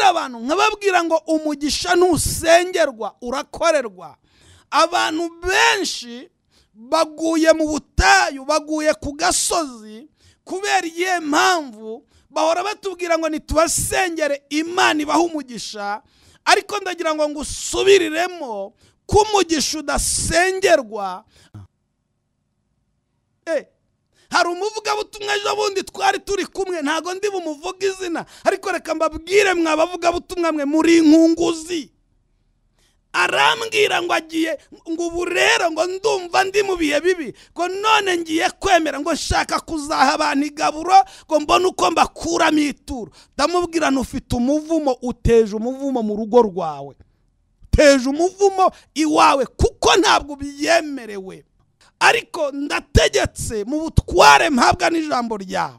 mbwira abantu nkababwira ngo umugisha ntusengerwa urakorerwa abantu benshi baguye mu butayu baguye ku gasozi kubera iyihe mpamvu bahora batubwira ngo ntitubasengere imana ibaha umugisha ariko ndagira ngo ngusubiriremo ko umugisha udasengerwa eh, hari umuvugabutumwa ejo bundi twari turi kumwe ntabwo ndi bumuvuga izina ariko reka mbabwire mwe abavugabutumwa mwe muri inkunguzi arambwira ngo agiye ngo ubu rero ngo ndumva ndi mu bihe bibi ngo none ngiye kwemera ngo nshaka kuzaha abantu igaburo ngo mbone uko mbakuramo ituro ndamubwira ufite umuvumo uteje umuvumo mu rugo rwawe uteje umuvumo iwawe kuko ntabwo ubyemerewe ariko ndategetse mu butware mpabwa n'ijambo ryawe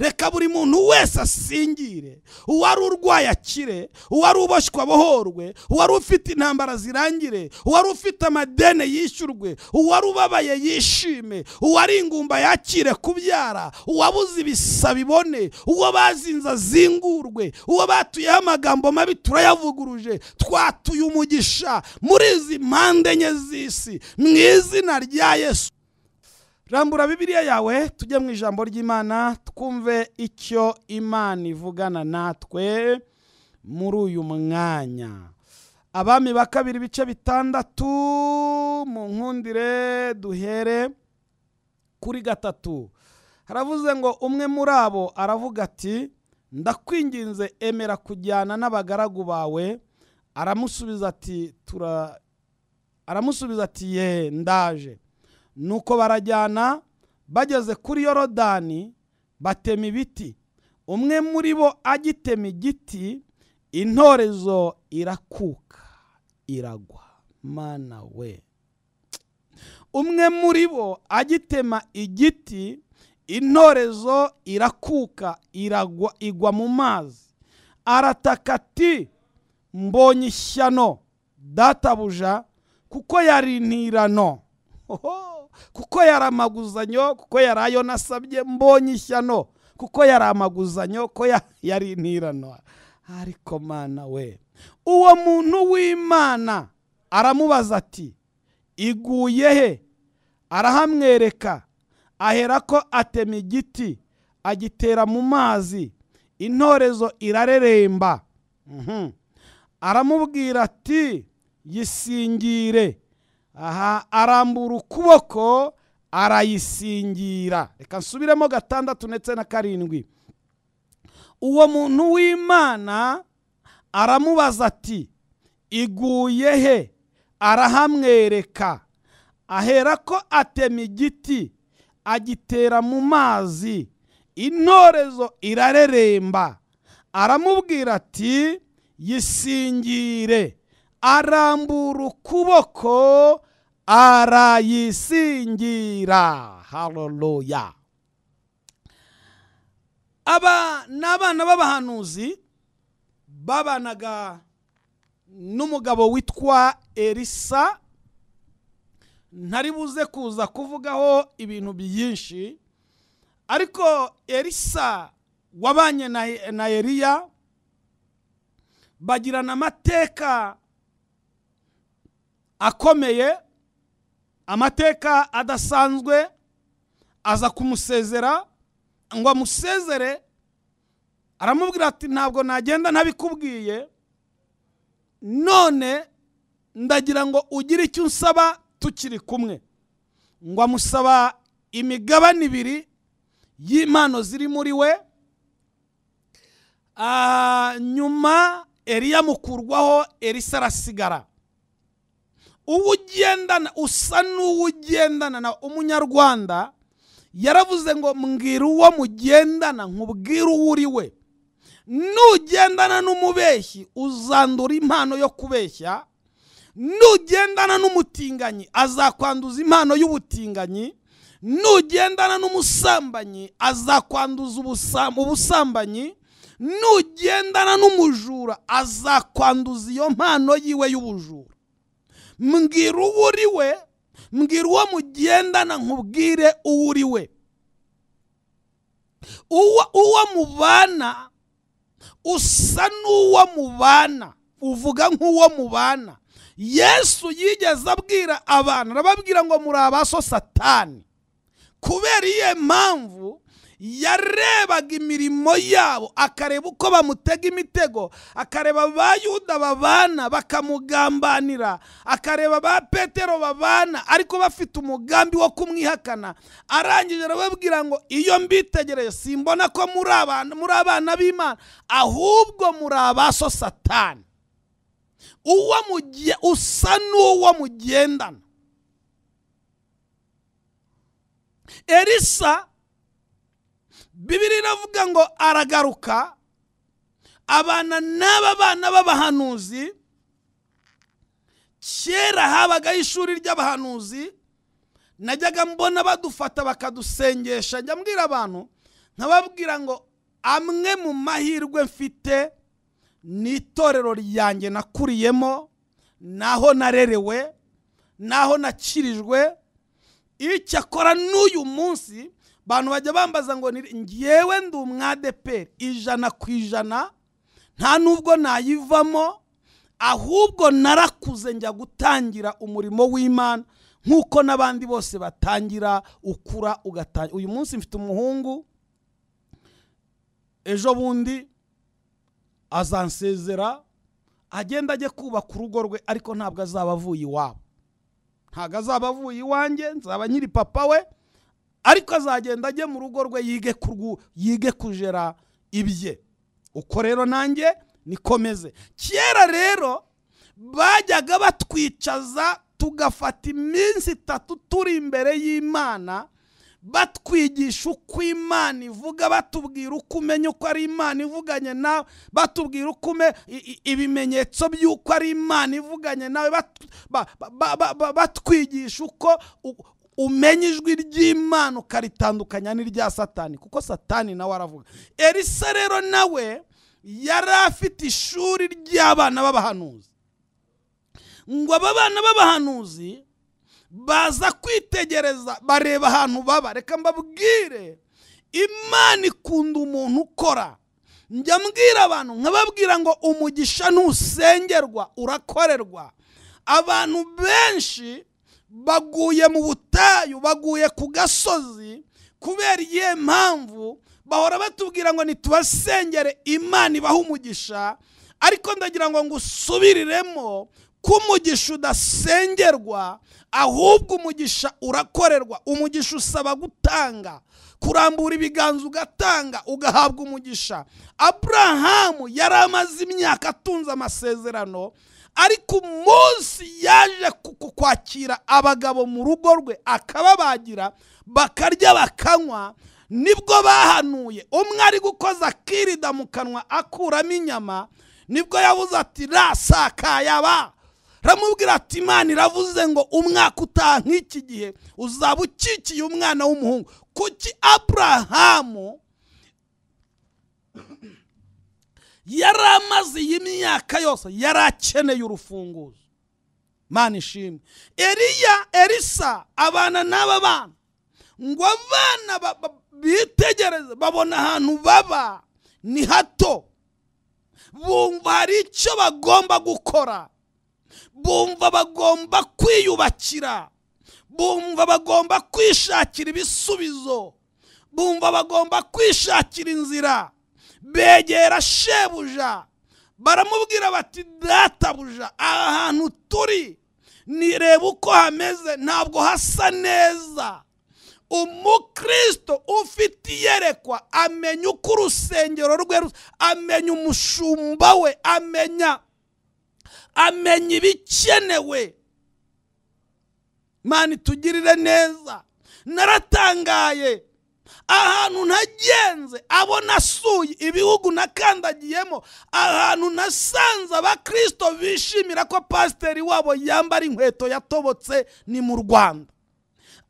reka buri muntu wese asingire uwari urwaye akire uwari uboshywe abohorwe uwari ufite intambara zirangire uwari ufite amadene yishyurwe uwari ubabaye yishime uwari ingumba yakire kubyara uwabuze ibisa bibone uwo bazinze azingurwe uwo batuyeho amagambo mabi turayavuguruje twatuye umugisha muri izi mpande enye z'isi mu izina rya yesu rambura bibiliya yawe tujye mu ijambo ry'imana twumve icyo imana ivugana natwe muri uyu mwanya abami ba kabiri ibice bitandatu mu nkundire duhere kuri gatatu haravuze ngo umwe muri abo aravuga ati ndakwinginze emera kujyana n'abagaragu bawe aramusubiza ati aramusubiza ati ye ndaje nuko barajyana bageze kuri yorodani batema ibiti umwe muri bo agitema igiti intorezo irakuka iragwa mana we umwe muri bo agitema igiti intorezo irakuka iragwa igwa mu mazi arataka ati mbonye ishyano databuja kuko yari yarintirano kuko yari amaguzanyo kuko yari ayo nasabye mbonye ishyano kuko yari amaguzanyo ko yari intirano ariko mana we uwo muntu w'imana aramubaza ati iguye he arahamwereka ahera ko atema igiti agitera mu mazi intorezo irareremba mhm. aramubwira ati yisingire aha arambura ukuboko arayisingira reka nsubiremo gatandatu ndetse na karindwi uwo muntu w'imana aramubaza ati iguye he arahamwereka ahera ko atema igiti agitera mu mazi intorezo irareremba aramubwira ati yisingire arambura ukuboko arayisingira haloruya aba ni abana b'abahanuzi babanaga n'umugabo witwa elisa ntari buze kuza kuvugaho ibintu byinshi ariko elisa wabanye na eliya bagirana amateka akomeye amateka adasanzwe aza kumusezera ngo amusezere aramubwira ati ntabwo nagenda ntabikubwiye none ndagira ngo ugire icyo usaba tukiri kumwe ngo amusaba imigabane ibiri y'impano ziri muri we ah, nyuma eriya mukurwaho erisa arasigara uwo ugendana usa nuwugendana na umunyarwanda yaravuze ngo mbwira uwo mugendana nkubwire uwo uri we nugendana n'umubeshyi uzandura impano yo kubeshya nugendana n'umutinganyi azakwanduza impano y'ubutinganyi nugendana n'umusambanyi azakwanduza ubusambanyi nugendana n'umujura azakwanduza iyo mpano yiwe y'ubujura mbwira uwo uri we mbwira uwo mugendana nkubwire uwo uri we uwo mubana usa n'uwo mubana uvuga nk'uwo mubana yesu yigeze abwira abantu arababwira ngo muri so satani kubera iyo mpamvu yarebaga imirimo yabo akareba uko bamutega imitego akareba ba yuda babana bakamugambanira akareba ba petero babana ariko bafite umugambi wo kumwihakana arangije arababwira ngo iyo mbitegereye simbona ko muri abana muri abana b'imana ahubwo muri abaso satani uwo usa n'uwo mugendana elisa bibiri iravuga ngo aragaruka abana n'aba bana b'abahanuzi kera habagaho ishuri ry'abahanuzi najyaga mbona badufata bakadusengesha njya mbwira abantu nkababwira ngo amwe mu mahirwe mfite ni itorero ryanjye nakuriyemo naho narerewe naho nakirijwe icyakora n'uyu munsi abantu bajya bambaza ngo ngewe ndi umwadeperi ijana ku ijana nta nubwo nayivamo ahubwo narakuze njya gutangira umurimo w'imana nk'uko n'abandi bose batangira ukura ugatangira uyu munsi mfite umuhungu ejo bundi azansezera agenda ajye kubaka urugo rwe ariko ntabwo azaba avuye iwabo ntabwo azaba avuye iwanjye nzaba nyiri papa we ariko azagenda ajye mu rugo rwe yige kurwu yige kujera ibye uko rero nanjye nikomeze kera rero bajyaga batwicaza tugafata iminsi itatu turi imbere y'imana batwigisha uko imana ivuga batubwira uko umenya uko ari imana ivuganye nawe batubwira uko ibimenyetso by'uko ari imana ivuganye nawe batwigisha uko umenye ijwi ry'imana ukaritandukanya n'irya satani kuko satani nawe aravuga elisa rero nawe yari afite ishuri ry'abana b'abahanuzi ngo aba bana b'abahanuzi baza kwitegereza bareba ahantu baba reka mbabwire imana ikunda umuntu ukora njya mbwira abantu nkababwira ngo umugisha ntusengerwa urakorerwa abantu benshi baguye mu butayu baguye ku gasozi kubera iyihe mpamvu bahora batubwira ngo ntitubasengere imana ibaha umugisha ariko ndagira ngo ngusubiriremo ko umugisha udasengerwa ahubwo umugisha urakorerwa umugisha usaba gutanga kurambura ibiganza ugatanga ugahabwa umugisha aburahamu yari amaze imyaka atunze amasezerano ariko umunsi yaje kwakira abagabo mu rugo rwe akababagira bakarya bakanywa nibwo bahanuye umwe ari gukoza akirida mu kanwa akuramo inyama nibwo yabuze ati rasakayaba aramubwira ati imana iravuze ngo umwaka utaha nk'iki gihe uzaba ukikiye umwana w'umuhungu kuki aburahamu yari amaze iyi myaka yose yari akeneye urufunguzo mani ishimwe eriya erisa abana n'aba bana ngo abana bitegereze babona ahantu baba ni hato bumva hari icyo bagomba gukora bumva bagomba kwiyubakira bumva bagomba kwishakira ibisubizo bumva bagomba kwishakira inzira begera shebuja baramubwira bati databuja aha hantu turi nireba uko hameze ntabwo hasa neza umukristo ufite iyerekwa amenya uko urusengero rwe amenya umushumba we amenya amenya ibikenewe mani tugirire neza naratangaye ahantu ntagenze abo nasuye ibihugu nakandagiyemo ahantu nasanze abakristo bishimira ko pasiteri wabo yambara inkweto yatobotse ni mu rwanda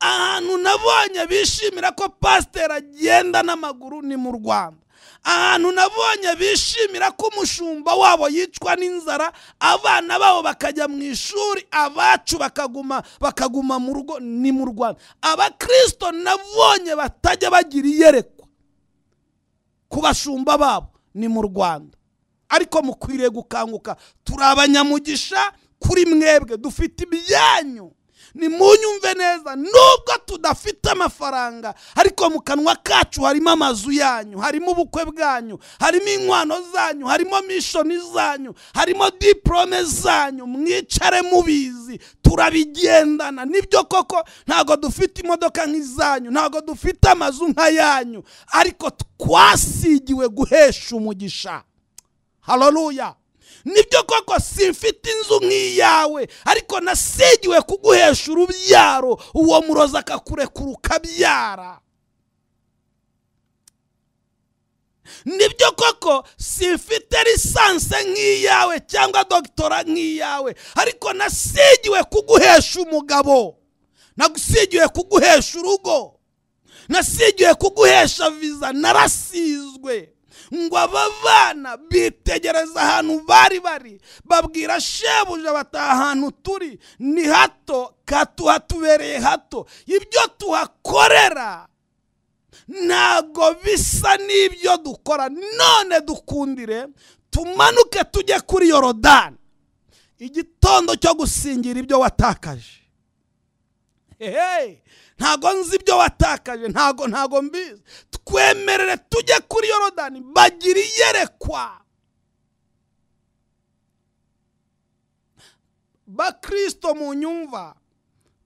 ahantu nabonye bishimira ko pasiteri agenda n'amaguru ni mu rwanda ahantu nabonye bishimira ko umushumba wabo yicwa n'inzara abana babo bakajya mu ishuri abacu bakaguma bakaguma mu rugo ni mu rwanda Abakristo nabonye batajya bagira iyerekwa ku bashumba babo ni mu rwanda ariko mukwiriye gukanguka turi abanyamugisha kuri mwebwe dufite ibyanyu nimunyumve neza nubwo tudafite amafaranga ariko mu kanwa kacu harimo amazu yanyu harimo ubukwe bwanyu harimo inkwano zanyu harimo mishoni zanyu harimo diporome zanyu mwicare mubizi turabigendana nibyo koko ntabwo dufite imodoka nk'izanyu ntabwo dufite amazu yanyu ariko twasigiwe guhesha umugisha hararuya nibyo koko simfite inzu nk'iyawe ariko nasigiwe kuguhesha urubyaro uwo muroza akakurekura ukabyara nibyo koko simfite lisansi nk'iyawe cyangwa dogitora nk'iyawe ariko nasigiwe kuguhesha umugabo nagusigiwe kuguhesha urugo nasigiwe kuguhesha viza narasizwe ngo aba bana bitegereza ahantu bari bari babwira shebuja bati ahantu turi ni hato katuhatubereye hato ibyo tuhakorera ntago bisa n'ibyo dukora none dukundire tumanuke tujye kuri yorodani igitondo cyo gusingira ibyo watakaje ntago nzi ibyo watakaje ntago ntago mbizi twemerere tujye kuri yorodani bagira iyerekwa bakirisito mu nyumva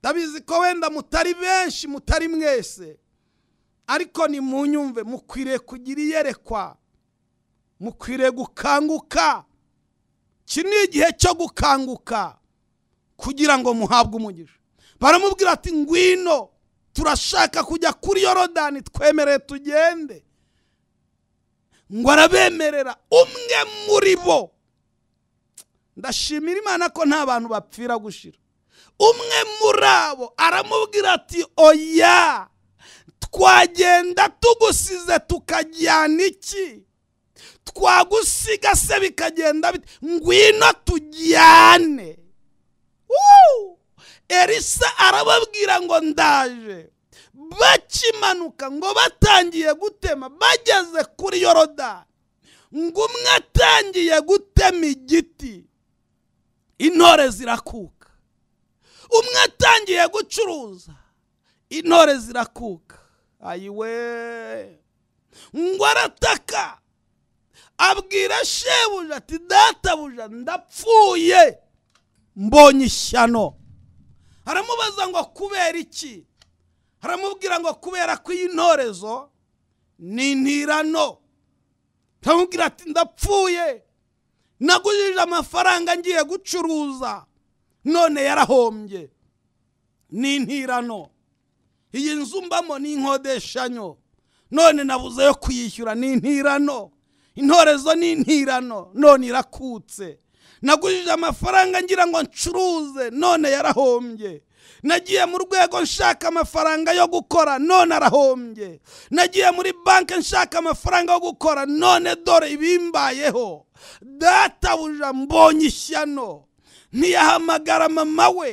ndabizi ko wenda mutari benshi mutari mwese ariko ni mu nyumve mukwiriye kugira iyerekwa mukwiriye gukanguka iki ni igihe cyo gukanguka kugira ngo muhabwe umugisha baramubwira ati ngwino turashaka kujya kuri yorodani twemereye tugende ngo arabemerera umwe muri bo ndashimira imana ko nta bantu bapfira gushira umwe muri abo aramubwira ati oya twagenda tugusize tukajyana iki twagusiga se bikagenda ngwino tujyane elisa arababwira ngo ndaje bakimanuka ngo batangiye gutema bageze kuri yorodani ngo umwe atangiye gutema igiti intore zirakuka umwe atangiye gucuruza intore zirakuka ayiwe ngo arataka abwira shebuja ati databuja ndapfuye mbonye ishyano aramubaza ngo kubera iki Haramubwira ngo kubera ko iyi ntorezo ni intirano aramubwira ati ndapfuye nagujije amafaranga ngiye gucuruza none yarahombye ni intirano iyi nzu mbamo ni inkodeshanyo none nabuze yo kuyishyura ni intirano intorezo ni intirano none irakutse nagujije amafaranga ngira ngo ncuruze none yarahombye nagiye mu rwego nshaka amafaranga yo gukora none arahombye nagiye muri banki nshaka amafaranga yo gukora none dore ibimbayeho databuja mbonye ishyano ntiyahamagara mama we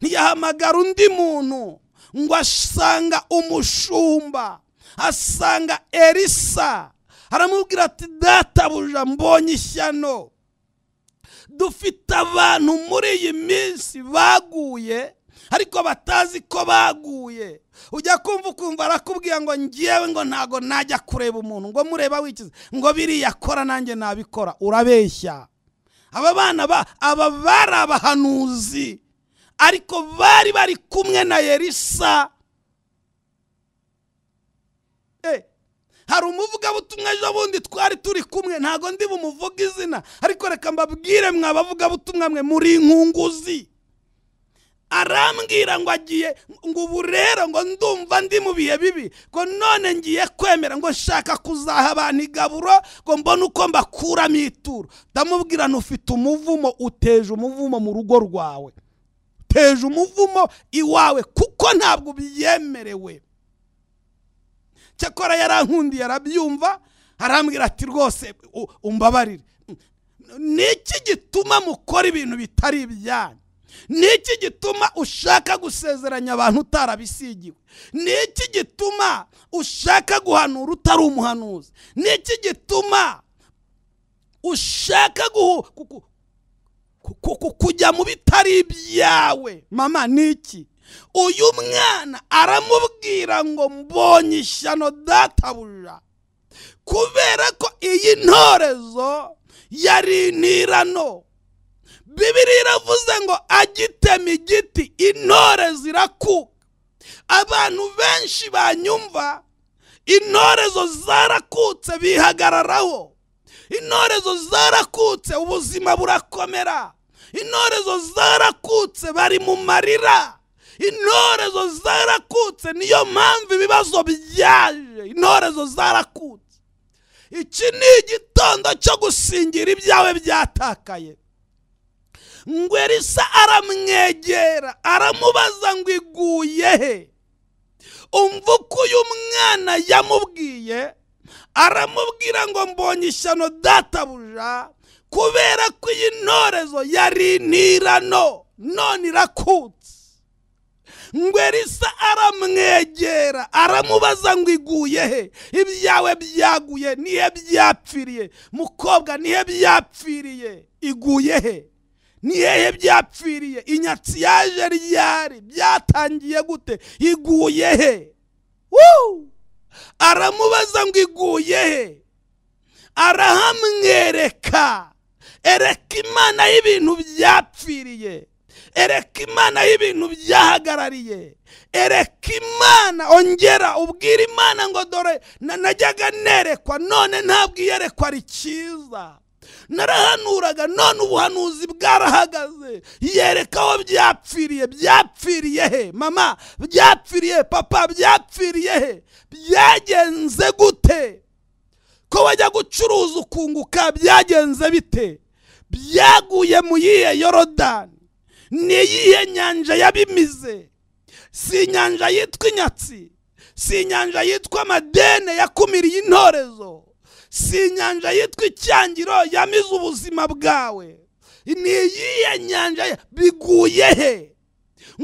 ntiyahamagara undi muntu ngo asanga umushumba asanga erisa aramubwira ati databuja mbonye ishyano dufite abantu muri iyi minsi baguye ariko batazi ko baguye ujya kumva ukumva arakubwira ngo ngewe ngo ntago najya kureba umuntu ngo mureba wikiza ngo biriya akora nanjye nabikora urabeshya aba bana ba aba bari abahanuzi ariko bari bari kumwe na yerisa eh, hari umuvugabutumwa ejo bundi twari turi kumwe ntabwo ndi bumuvuga izina ariko reka mbabwire mwe abavugabutumwa mwe muri inkunguzi arambwira ngo agiye ngo ubu rero ngo ndumva ndi mu bihe bibi ngo none ngiye kwemera ngo nshaka kuzaha abantu igaburo ngo mbone uko mbakuramo ituro ndamubwira ufite umuvumo uteje umuvumo mu rugo rwawe teje umuvumo iwawe kuko ntabwo ubyemerewe cyakora yarankundiye arabyumva arambwira ati rwose umbabarire ni iki gituma mukora ibintu bitari ibyanyu ni iki gituma ushaka gusezeranya abantu utarabisigiwe ni iki gituma ushaka guhanura utari umuhanuzi ni iki gituma ushaka kujya mu bitari ibyawe mama ni iki uyu mwana aramubwira ngo mbonye ishyano databuja kubera ko iyi ntorezo yari intirano bibiri iravuze ngo agiteme igiti intorezo irakuka abantu benshi banyumva intorezo zarakutse bihagararaho intorezo zarakutse ubuzima burakomera intorezo zarakutse bari mu marira intorezo zarakutse niyo mpamvu ibibazo byaje intorezo zarakutse iki ni igitondo cyo gusingira ibyawe byatakaye ngo erisa aramwegera aramubaza ngo iguye he umva uko uyu mwana yamubwiye aramubwira ngo mbonye ishyano databuja kubera ko iyi ntorezo yari intirano none irakutse ngo aramwegera aramubaza ngo iguye he ibyawe byaguye nihe byapfiriye mukobwa nihe byapfiriye iguye he nihehe byapfiriye inyatsi yaje ryari byatangiye gute iguye he aramubaza ngo iguye he arahamwereka ereka imana y'ibintu byapfiriye ereka imana y'ibintu byahagarariye ereka imana ongera ubwira imana ngo dore najyaga nerekwa none ntabwo iyerekwa ari cyiza narahanuraga none ubuhanuzi bwarahagaze yereka aho byapfiriye byapfiriye he mama byapfiriye papa byapfiriye he byagenze gute ko bajya gucuruza ukunguka byagenze bite byaguye mu yiye yorodani Ni iyihe nyanja yabimize si inyanja yitwa inyatsi si inyanja yitwa madene yakumiriye intorezo si inyanja yitwa icyangiro yamize ubuzima bwawe ni iyihe nyanja biguye he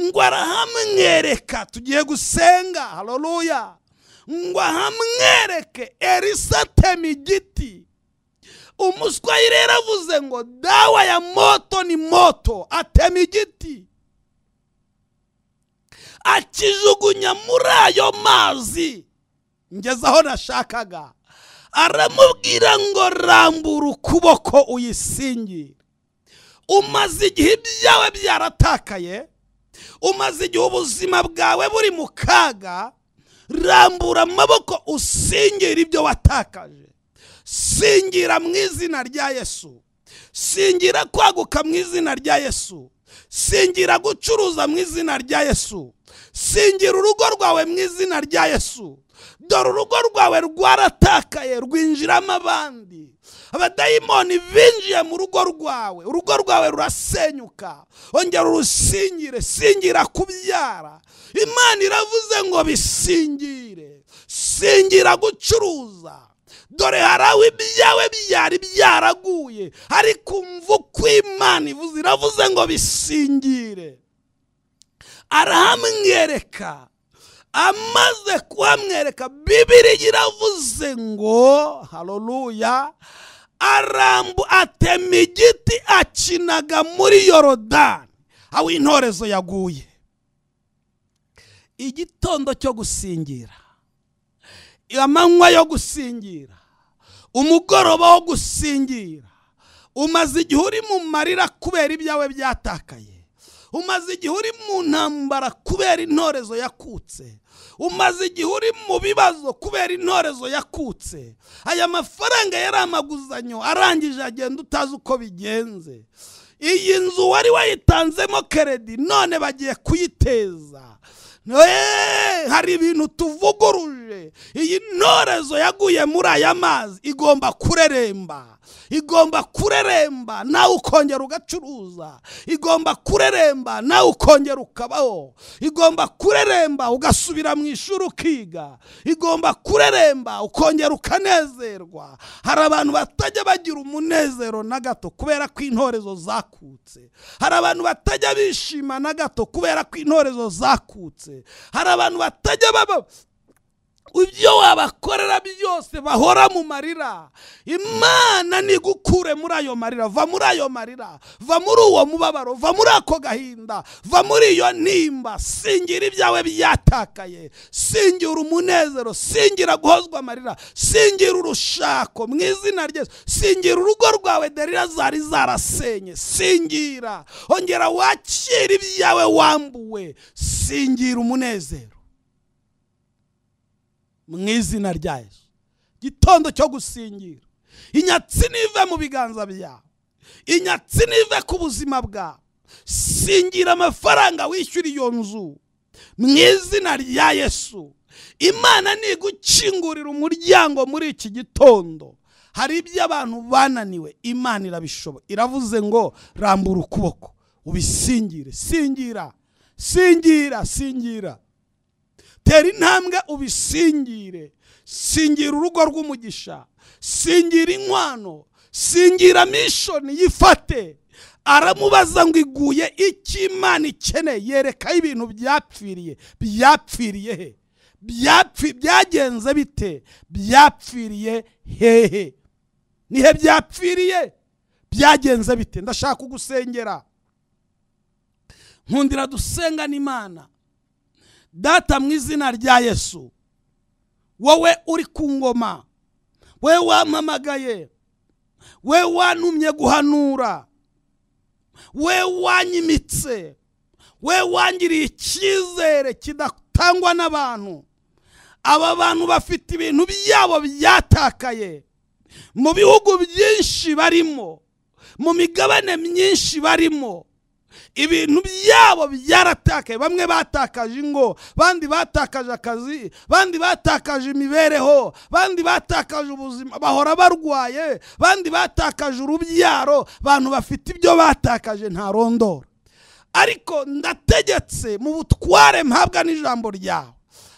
ngo arahamwereka tugiye gusenga haroruya ngo ahamwereke erisatemye igiti umuswayi rero avuze ngo dawa ya moto ni moto atema igiti akijugunya muri ayo mazi ngeze aho nashakaga aramubwira ngo rambura ukuboko uyisingi umaze igihe ibyawe byaratakaye umaze igihe ubuzima bwawe buri mu kaga rambura amaboko usingire ibyo watakaje singira mu izina rya yesu singira kwaguka mu izina rya yesu singira gucuruza mu izina rya yesu singira urugo rwawe mu izina rya yesu dore urugo rwawe rwaratakaye rwinjiramo abandi abadayimoni binjiye mu rugo rwawe urugo rwawe rurasenyuka ongera urusingire singira kubyara imana iravuze ngo bisingire singira gucuruza dore harawe ibyawe byari byaraguye ariko umva uko imana ivuze iravuze ngo bisingire arahamwereka amaze kuhamwereka bibiri iravuze ngo haroruya arambu atema igiti akinaga muri yorodani aho intorezo yaguye igitondo cyo gusingira amanywa yo gusingira umugoroba wo gusingira umaze igihe uri mu marira kubera ibyawe byatakaye umaze igihe uri mu ntambara kubera intorezo yakutse umaze igihe uri mu bibazo kubera intorezo yakutse aya mafaranga yari amaguzanyo arangije agenda utazi uko bigenze iyi nzu wari wayitanzemo keredi none bagiye kuyiteza Eh, hari ibintu tuvuguruje iyi ntorezo yaguye muri aya mazi igomba kureremba igomba kureremba nawe ukongera ugacuruza igomba kureremba nawe ukongera ukabaho igomba kureremba ugasubira mu ishuri ukiga igomba kureremba ukongera ukanezerwa hari abantu batajya bagira umunezero na gato kubera ko intorezo zakutse hari abantu batajya bishima na gato kubera ko intorezo zakutse hari abantu batajya baba ibyo wabakorera byose bahora mu marira imana ntigukure muri ayo marira va muri ayo marira va muri uwo mubabaro va muri ako gahinda va muri iyo ntimba singira ibyawe byatakaye singira umunezero singira guhozwa amarira singira urushako mu izina rye singira urugo rwawe derira zari zarasenye singira ongera wakire ibyawe wambuwe singira umunezero mu izina rya Yesu gitondo cyo gusingira inyatsi nive mu biganza byawe inyatsi nive ku buzima bwawe singira amafaranga wishyura iyo nzu mu izina rya yesu imana ni ntigukingurira umuryango muri iki gitondo hari ibyo abantu bananiwe imana irabishobora iravuze ngo rambura ukuboko ubisingire singira singira singira tera intambwe ubisingire singira urugo rw'umugisha singira inkwano singira mishoni yifate aramubaza ngo iguye icyo imana ikeneye yerekaho ibintu byapfiriye byapfiriye he byagenze bite byapfiriye hehe nihe byapfiriye byagenze bite ndashaka kugusengera nkundira dusenga n'imana data mu izina rya yesu wowe uri ku ngoma we wampamagaye we wanumye guhanura we wanyimitse we wangiriye icyizere kidatangwa n'abantu aba bantu bafite ibintu byabo byatakaye mu bihugu byinshi barimo mu migabane myinshi barimo ibintu byabo byaratakaye bamwe batakaje ingo bandi batakaje akazi bandi batakaje imibereho bandi batakaje ubuzima bahora barwaye bandi batakaje urubyaro abantu bafite ibyo batakaje nta ntarondora ariko ndategetse mu butware mpabwa n'ijambo ryawe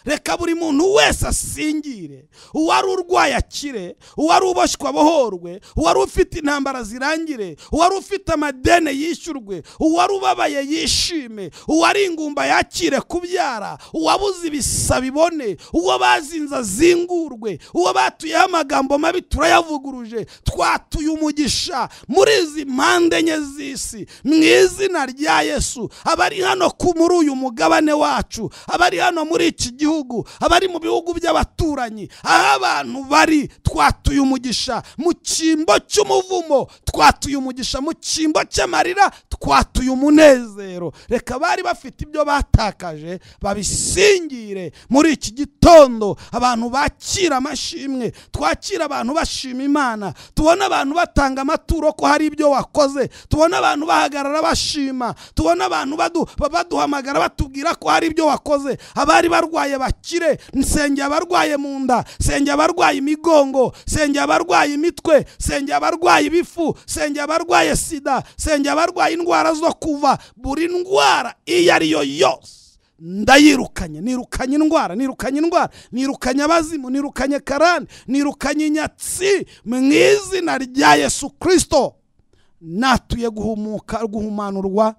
reka buri muntu wese asingire uwari urwaye akire uwari uboshywe abohorwe uwari ufite intambara zirangire uwari ufite amadene yishyurwe uwari ubabaye yishime uwari ingumba yakire kubyara uwabuze ibisa bibone uwo bazinze azingurwe uwo batuyeho amagambo mabi turayavuguruje twatuye umugisha muri izi mpande enye z'isi mu izina rya yesu abari hano muri uyu mugabane wacu abari hano muri iki gihugu gihugu abari mu bihugu by'abaturanyi aho abantu bari twatuye umugisha mu cyimbo cy'umuvumo twatuye umugisha mu cyimbo cy'amarira twatuye umunezero reka bari bafite ibyo batakaje babisingire muri iki gitondo abantu bakira amashimwe twakira abantu bashima imana tubona abantu batanga amaturo ko hari ibyo wakoze tubona abantu bahagarara bashima tubona abantu baduhamagara batubwira ko hari ibyo wakoze abari barwaye bakire nsenge abarwaye mu nda senge abarwaye imigongo senge abarwaye imitwe senge abarwaye ibifu senge abarwaye sida senge abarwaye indwara zo kuva buri ndwara iyo ari yo yose ndayirukanye nirukanye indwara nirukanye indwara nirukanye abazimu nirukanye karani nirukanye inyatsi mu izina rya yesu kirisito natuye guhumuka guhumanurwa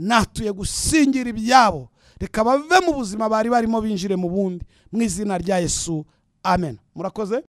natuye gusingira ibyabo reka bave mu buzima bari barimo binjire mu bundi mu izina rya yesu amen murakoze